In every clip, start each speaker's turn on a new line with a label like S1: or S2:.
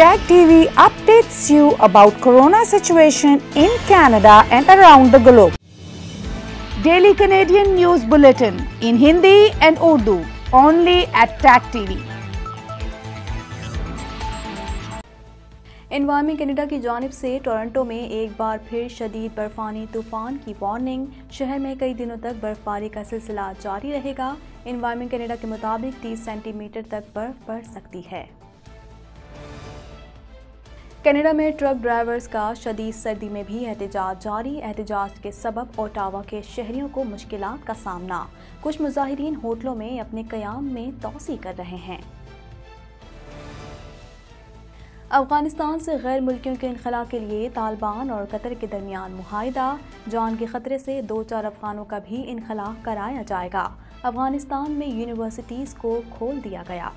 S1: Tag TV updates you about corona situation in Canada and around the globe. Daily Canadian News Bulletin in Hindi and Urdu only at Tag TV. Environment Canada की जानब से Toronto में एक बार फिर शदीद बर्फानी तूफान की warning शहर में कई दिनों तक बर्फबारी का सिलसिला जारी रहेगा इन्वायरमेंट कनाडा के मुताबिक 30 सेंटीमीटर तक बर्फ पड़ सकती है कनाडा में ट्रक ड्राइवर्स का शदीद सर्दी में भी एहतजाज जारी एहतजाज के सबब ओटावा के शहरियों को मुश्किल का सामना कुछ मुजाहरीन होटलों में अपने क्याम में तोसी कर रहे हैं अफगानिस्तान से गैर मुल्कियों के इनखला के लिए तालिबान और कतर के दरमियान माहिदा जान के ख़तरे से दो चार अफगानों का भी इनखला कराया जाएगा अफगानिस्तान में यूनिवर्सिटीज़ को खोल दिया गया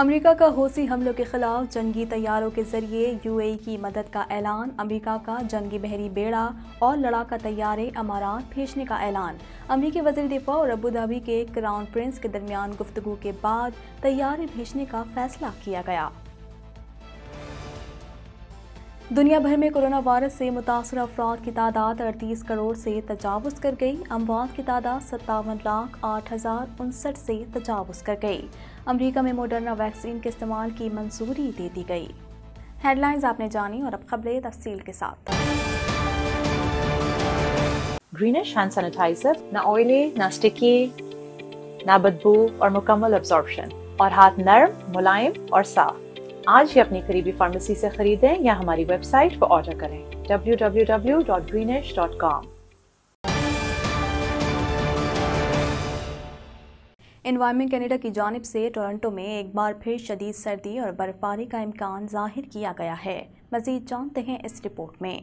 S1: अमेरिका का हौसी हमलों के खिलाफ जंगी तैयारों के जरिए यूएई की मदद का ऐलान अमेरिका का जंगी बहरी बेड़ा और लड़ाका तैयारे अमारात भेजने का ऐलान अमरीकी वजी दिफा और अबूधाबी के क्राउन प्रिंस के दरमियान गुफ्तु के बाद तैयारे भेजने का फैसला किया गया दुनिया भर में कोरोना वायरस से मुतासर अफराद की तादाद अड़तीस करोड़ से तजावज़ कर गई अमवात की तादाद सत्तावन लाख आठ हज़ार उनसठ से तजावज़ कर गई अमरीका में मोडर्ना वैक्सीन के इस्तेमाल की मंजूरी दे दी गई हेडलाइंस आपने जानी और अब खबरें तफसील के साथ ग्रीनिश हैंड सैनिटाइजर ना ऑयली ना स्टिकी ना बदबू और मुकम्मल एब्जॉर्बशन और हाथ नर्म मुलायम और साफ आज ही अपनी करीबी फार्मेसी से खरीदें या हमारी वेबसाइट पर ऑर्डर
S2: करें www.greenesh.com
S1: इन्वायरमेंट कनाडा की जानब से टोरंटो में एक बार फिर शदीद सर्दी और बर्फबारी का इम्कान जाहिर किया गया है मजीद जानते हैं इस रिपोर्ट में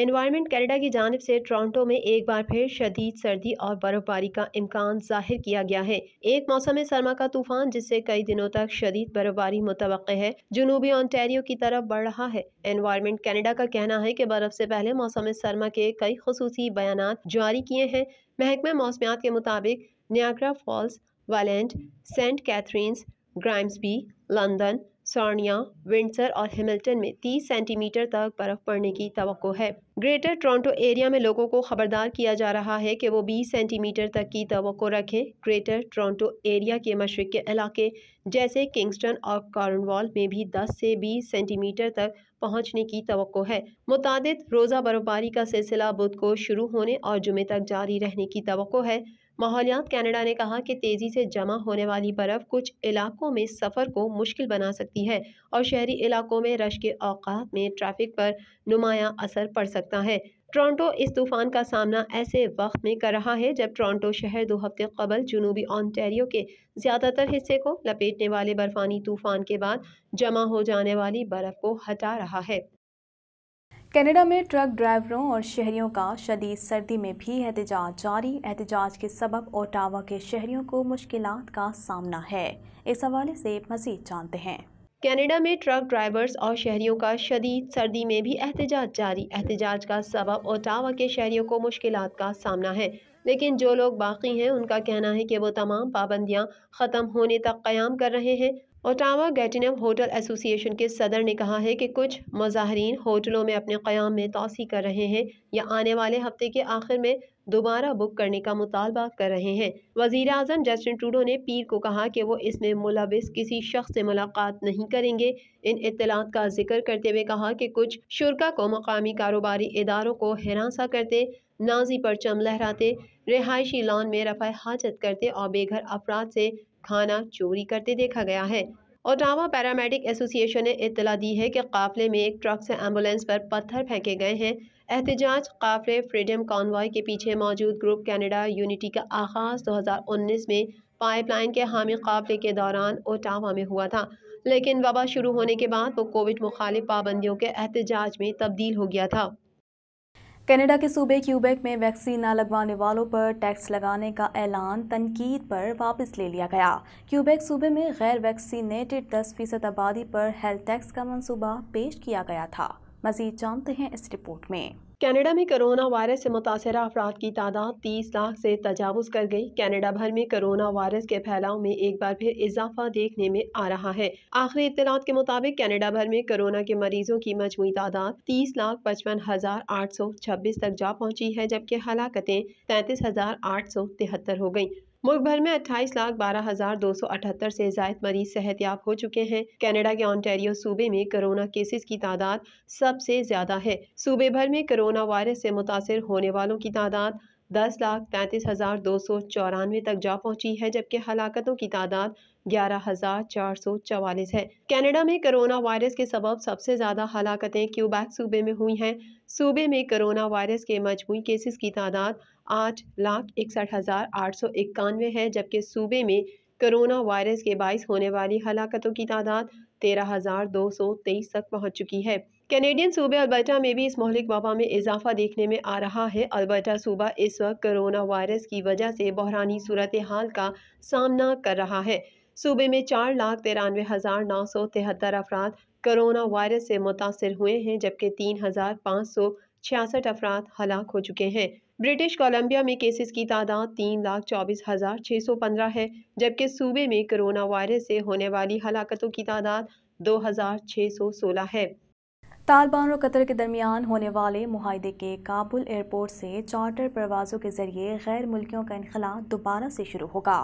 S2: एनवायरनमेंट कैनेडा की जानब से टोरंटो में एक बार फिर शदीद सर्दी और बर्फबारी का इम्कान जाहिर किया गया है एक मौसम सरमा का तूफान जिससे कई दिनों तक शदीद बर्फबारी मुतव है जुनूबी ऑन्टेरियो की तरफ बढ़ रहा है एनवायरनमेंट कैनेडा का कहना है की बर्फ से पहले मौसम सरमा के कई खसूसी बयान जारी किए हैं महकमे मौसमियात के मुताबिक Niagara Falls Welland Saint Catharines Grimsby London Sarnia Windsor और हेमिल्टन में 30 सेंटीमीटर तक बर्फ़ पड़ने की तो है ग्रेटर टोरंटो एरिया में लोगों को खबरदार किया जा रहा है कि वो 20 सेंटीमीटर तक की तो रखें ग्रेटर टोरंटो एरिया के मशरक़ के इलाके जैसे किंगस्टन और कॉर्नवॉल में भी 10 से 20 सेंटीमीटर तक पहुंचने की तो है मुतद रोज़ा बर्फबारी का सिलसिला बुध को शुरू होने और जुमे तक जारी रहने की तो है माहौलियात कनाडा ने कहा कि तेज़ी से जमा होने वाली बर्फ़ कुछ इलाकों में सफ़र को मुश्किल बना सकती है और शहरी इलाकों में रश के अवकात में ट्रैफिक पर नुमाया असर पड़ सकता है टोरंटो इस तूफ़ान का सामना ऐसे वक्त में कर रहा है जब टोरंटो शहर दो हफ्ते कबल जनूबी ऑन्टेरियो के ज़्यादातर हिस्से को लपेटने वाले बर्फ़ानी तूफ़ान के बाद जमा हो जाने वाली बर्फ़ को हटा रहा है
S1: कनाडा में ट्रक ड्राइवरों और शहरियों का शदीद सर्दी में भी एहतजाज जारी एहतजाज के सबब ओटावा के शहरियों को मुश्किल का सामना है इस हवाले से मजीद जानते हैं
S2: कनाडा में ट्रक ड्राइवर्स और शहरियों का शदीद सर्दी में भी एहतजाज जारी एहतजाज का सबब ओटावा के शहरियों को मुश्किल का सामना है लेकिन जो लोग बाकी हैं उनका कहना है कि वो तमाम पाबंदियाँ ख़त्म होने तक क़्याम कर रहे हैं ओटावा गैटिनम होटल एसोसिएशन के सदर ने कहा है कि कुछ मजाहरीन होटलों में अपने क़्याम में तोसी कर रहे हैं या आने वाले हफ्ते के आखिर में दोबारा बुक करने का मुतालबा कर रहे हैं वजीर अजम जस्टिन ट्रूडो ने पीर को कहा कि वो इसमें मुलविस किसी शख्स से मुलाकात नहीं करेंगे इन इतलात का जिक्र करते हुए कहा कि कुछ शुरा को मकामी कारोबारी इदारों को हरासा करते नाजी परचम लहराते रिहायशी लॉन में रफा हाजत करते और बेघर अफराद से खाना चोरी करते देखा गया है ओटावा पैरामेडिक एसोसिएशन ने इतला दी है कि काफिले में एक ट्रक से एम्बुलेंस पर पत्थर फेंके गए हैं एहतजाज काफिले फ्रीडम कॉन्वॉय के पीछे मौजूद ग्रुप कैनेडा यूनिटी का आगाज़ 2019 में पाइपलाइन के हामी काफिले के दौरान ओटावा में हुआ था लेकिन वबा शुरू होने के बाद वो कोविड मुखालिफ पाबंदियों के एहतजाज में तब्दील हो गया था कनाडा के सूबे क्यूबेक में वैक्सीन न लगवाने वालों पर टैक्स
S1: लगाने का ऐलान तनकीद पर वापस ले लिया गया क्यूबेक सूबे में गैर वैक्सीनेटेड दस फीसद आबादी पर हेल्थ टैक्स का मंसूबा पेश किया गया था मजीद जानते हैं इस रिपोर्ट
S2: में कनाडा में कोरोना वायरस से मुतासर अफराद की तादाद तीस लाख से तजावज़ कर गई कनाडा भर में कोरोना वायरस के फैलाव में एक बार फिर इजाफा देखने में आ रहा है आखिरी इतलात के मुताबिक कनाडा भर में कोरोना के मरीजों की मजमू तादाद तीस लाख पचपन हज़ार आठ सौ छब्बीस तक जा पहुँची है जबकि हलाकतें तैतीस हज़ार आठ सौ तिहत्तर हो गयी मुल्क भर में अट्ठाईस लाख बारह हजार दो सौ अठहत्तर से जायद मरीज याब हो चुके हैं कनाडा के ऑन्टेरियो सूबे में कोरोना केसेस की तादाद सबसे ज्यादा है सूबे भर में कोरोना वायरस से मुतासर होने वालों की तादाद दस लाख तैंतीस हज़ार दो सौ चौरानवे तक जा पहुंची है जबकि हलाकतों की तादाद ग्यारह हज़ार चार सौ चवालीस है कनाडा में कोरोना वायरस के सबब सबसे ज़्यादा हलाकतें क्यूबैक सूबे में हुई हैं सूबे में कोरोना वायरस के मजमू केसेस की तादाद आठ लाख इकसठ हज़ार आठ सौ इक्यानवे है जबकि सूबे में कोरोना वायरस के बायस होने वाली हलाकतों की तादाद तेरह हज़ार दो सौ तेईस तक पहुँच चुकी है कैनेडियन सूबे अल्बर्टा में भी इस मौलिक वबा में इजाफा देखने में आ रहा है अल्बर्टा सूबा इस वक्त कोरोना वायरस की वजह से बहरानी सूरत हाल का सामना कर रहा है सूबे में चार लाख तिरानवे हज़ार नौ सौ तिहत्तर अफराद करोना वायरस से मुतासर हुए हैं जबकि तीन हज़ार पाँच सौ छियासठ अफराद हलाक हो चुके हैं ब्रिटिश कोलंबिया में केसेस की तादाद तीन लाख चौबीस हज़ार छः सौ पंद्रह है जबकि सूबे में करोना वायरस से होने वाली हलाकतों की तादाद दो हज़ार छः सौ सोलह है
S1: तालिबान और कतर के दरमियान होने वाले माहदे के काबुल एयरपोर्ट से चार्टर परवाज़ों के ज़रिए गैर मुल्कियों का इनखला दोबारा से शुरू होगा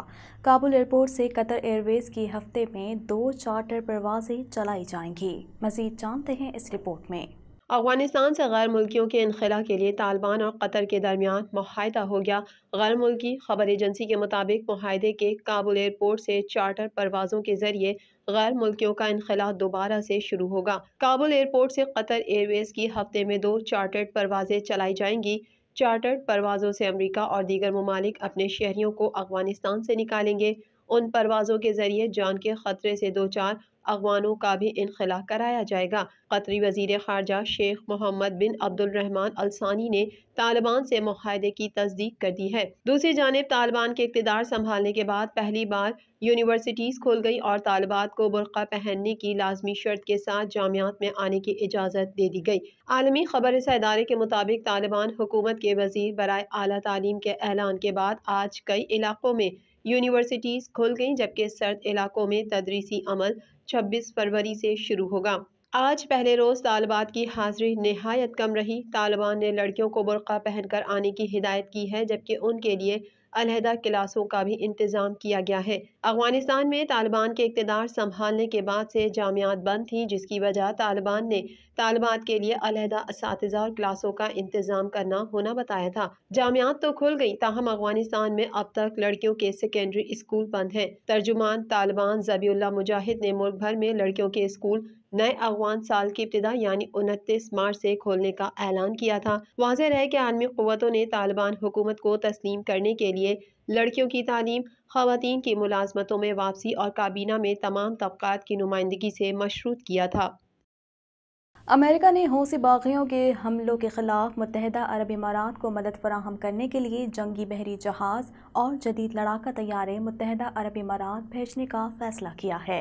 S1: काबुल एयरपोर्ट से कतर एयरवेज़ की हफ्ते में दो
S2: चार्टर परवाज़ें चलाई जाएंगी मज़ीद जानते हैं इस रिपोर्ट में अफगानिस्तान से गैर मुल्कियों के इनखला के लिए तालिबान और कतर के दरमियान माहिदा हो गया गैर मुल्की खबर एजेंसी के मुताबिक माहदे के काबुल एयरपोर्ट से चार्टर परवाज़ों के ज़रिए गैर मुल्कियों का इनखला दोबारा से शुरू होगा काबुल एयरपोर्ट से कतर एयरवेज़ की हफ्ते में दो चार्टर्ड परवाज़ें चलाई जाएंगी चार्टर्ड परवाज़ों से अमरीका और दीगर ममालिक अपने शहरीों को अफगानिस्तान से निकालेंगे उन परवाज़ों के ज़रिए जान के ख़तरे से दो चार अगवानों का भी इनखला कराया जाएगा कतरी वजीर खारजा शेख मोहम्मद बिन अब्दुलरहमान अलसानी ने तालिबान से माहदे की तस्दीक कर दी है दूसरी जानब तालिबान के इकतदार संभालने के बाद पहली बार यूनिवर्सिटीज़ खोल गई और तालबात को बुरका पहनने की लाजमी शर्त के साथ जामियात में आने की इजाज़त दे दी गई आलमी खबर इदारे के मुताबिक तालिबान हुकूमत के वजीर बरए अली तालीम के ऐलान के बाद आज कई इलाकों में यूनिवर्सिटीज़ खुल गई जबकि सर्द इलाकों में तदरीसी अमल 26 फरवरी से शुरू होगा आज पहले रोज़ तालबात की हाजिरी नहायत कम रही तालिबान ने लड़कियों को बुरका पहनकर आने की हिदायत की है जबकि उनके लिए अलहदा क्लासों का भी इंतज़ाम किया गया है अफगानिस्तान में तालिबान के इकतदार संभालने के बाद से जामियात बंद थी जिसकी वजह तालिबान ने तालिबात के लिए अलहदा इस और क्लासों का इंतज़ाम करना होना बताया था जामियात तो खुल गई ताहम अफगानिस्तान में अब तक लड़कियों के सेकेंडरी स्कूल बंद हैं तर्जुमान तालिबान जबी मुजाहिद ने मुल्क भर में लड़कियों के स्कूल नए अफगान साल की इब्तदा यानी उनतीस मार्च से खोलने का ऐलान किया था वाज है कि आलमी क़वतों ने तालिबान हुकूमत को तस्लीम करने के लिए लड़कियों की तालीम खातन की मुलाजमतों में वापसी और काबीना में तमाम तबक़ात की नुमाइंदगी से मशरूत किया था
S1: अमेरिका ने हौसी बागियों के हमलों के ख़िलाफ़ मुतहदा अरब इमारात को मदद फराहम करने के लिए जंगी बहरी जहाज़ और जदीद लड़ाका तैयारे मुतहदा अरब इमारात भेजने का फ़ैसला किया है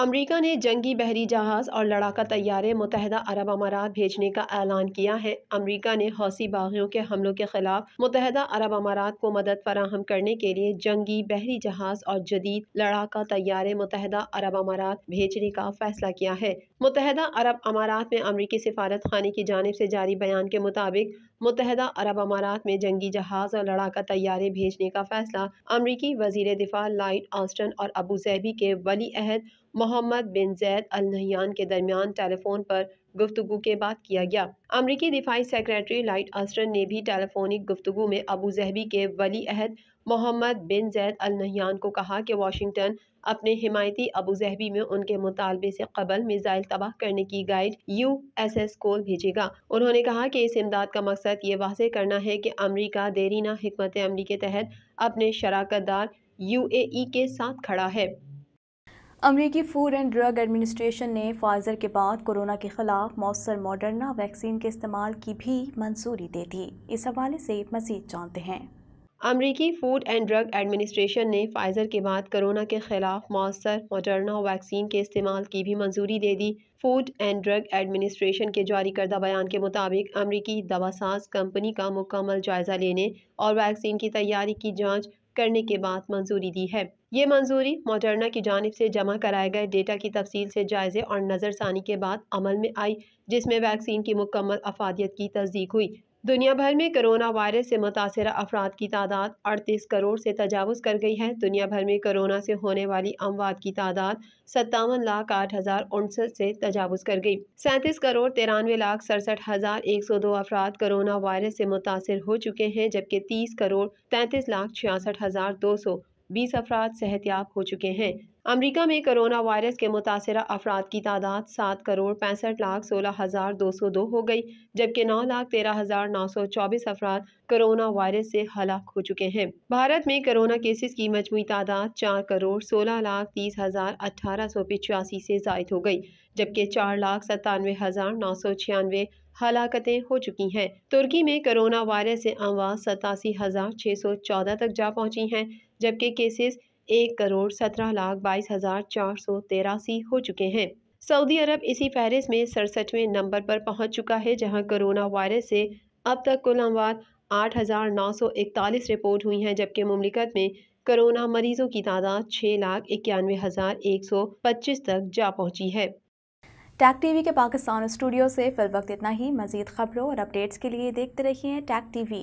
S2: अमरीका ने जंगी बहरी जहाज़ और लड़ाका तैयारे मुतहदा अरब अमारात भेजने का ऐलान किया है अमरीका ने हौसी बागियों के हमलों के खिलाफ मुतहदा अरब अमारात को मदद फराहम करने के लिए जंगी बहरी जहाज़ और जदीद लड़ाका तैयारे मुतहदा अरब अमारात भेजने का फैसला किया है मुतहदा अरब अमारात में अमरीकी सिफारत खाने की जानब से जारी बयान के मुताबिक मुतहदा अरब अमारात में जंगी जहाज़ और लड़ाका तैयारे भेजने का फैसला अमरीकी वजीर दिफा लाइट आस्टन और अबू जैबी के वली अहद Mohammed bin Zayed Al Nahyan के दरमियान टेलीफोन पर गुफ्तु के बाद किया गया अमरीकी दिफाई सेक्रेटरी लाइट असरन ने भी टेलीफोनिक गुफ्तु में अबू जहबी के वली अहद Mohammed bin Zayed Al Nahyan को कहा कि वाशिंगटन अपने हिमायती अबू जहबी में उनके मुतालबे से कबल मिज़ाइल तबाह करने की guide U S S Cole भेजेगा उन्होंने कहा कि इस इमदाद का मकसद ये वाजह करना है कि अमरीका देरीना हमत अमली के तहत अपने शराकत दार यू ए के साथ खड़ा है
S1: अमरीकी फूड एंड ड्रग एडमिनिस्ट्रेशन ने फाइजर के बाद कोरोना के खिलाफ मौसर मॉडर्ना वैक्सीन के इस्तेमाल की भी मंजूरी दे दी इस हवाले से मजीद
S2: जानते हैं अमरीकी फूड एंड ड्रग एडमिनिस्ट्रेशन ने फाइजर के बाद कोरोना के खिलाफ मौसर मॉडर्ना वैक्सीन के इस्तेमाल की भी मंजूरी दे दी फूड एंड ड्रग एडमिनिस्ट्रेशन के जारी करदा बयान के मुताबिक अमरीकी दवासाज कंपनी का मुकम्मल जायजा लेने और वैक्सीन की तैयारी की जाँच करने के बाद मंजूरी दी है ये मंजूरी मोटरना की जानब से जमा कराए गए डेटा की तफसील से जायज़े और नज़रसानी के बाद अमल में आई जिसमें वैक्सीन की मुकम्मल अफादियत की तस्दीक हुई दुनिया भर में कोरोना वायरस से मुतासर अफराद की तादाद अड़तीस करोड़ से तजावज़ कर गई है दुनिया भर में कोरोना से होने वाली अमवाद की तादाद सत्तावन लाख आठ हज़ार उनसठ से तजावज़ कर गई सैंतीस करोड़ तिरानवे लाख सड़सठ हज़ार एक सौ दो अफराद कोरोना वायरस से मुतासर हो चुके हैं जबकि तीस करोड़ तैंतीस लाख छियासठ हज़ार दो सौ बीस अफराद सेहतियाब हो चुके हैं अमरीका में करोना वायरस के मुतासर अफराद की तादाद सात करोड़ पैंसठ लाख सोलह हज़ार दो सौ दो हो गई जबकि नौ लाख तेरह हज़ार नौ सौ चौबीस अफराद करोना वायरस से हलाक हो चुके हैं भारत में करोना केसेस की मजमू तादाद चार करोड़ सोलह लाख तीस हज़ार अठारह सौ पिचासी से जायद हो गई जबकि चार लाख सतानवे हज़ार नौ सौ छियानवे हलाकतें हो चुकी हैं तुर्की में करोना वायरस से अमवा सतासी हज़ार छः सौ चौदह तक जा पहुँची हैं जबकि केसेस एक करोड़ सत्रह लाख बाईस हज़ार चार सौ तेरासी हो चुके हैं सऊदी अरब इसी फहरिस्त में सड़सठवें नंबर पर पहुंच चुका है जहां कोरोना वायरस से अब तक कुल अमवात आठ हज़ार नौ सौ इकतालीस रिपोर्ट हुई हैं जबकि ममलिकत में कोरोना मरीजों की तादाद छः लाख इक्यानवे हज़ार एक सौ पच्चीस तक जा पहुंची है टैक टीवी के पाकिस्तान स्टूडियो
S1: से फिल वक्त इतना ही मजीद खबरों और अपडेट्स के लिए देखते रहिए टैक टीवी